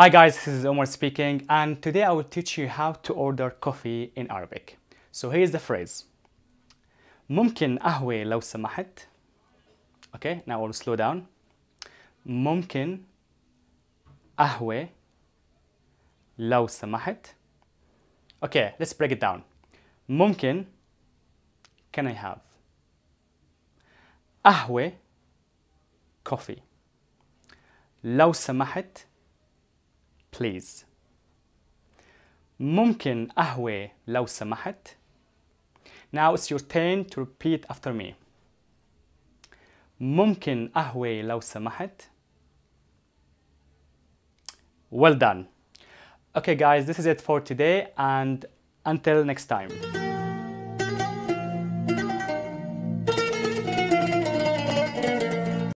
Hi guys, this is Omar speaking and today I will teach you how to order coffee in Arabic. So here's the phrase. ممكن قهوة لو سمحت. Okay, now we'll slow down. ممكن قهوة لو سمحت. Okay, let's break it down. ممكن can I have قهوة coffee لو سمحت please ممكن قهوة لو سمحت Now it's your turn to repeat after me ممكن قهوة لو سمحت Well done Okay guys, this is it for today and until next time.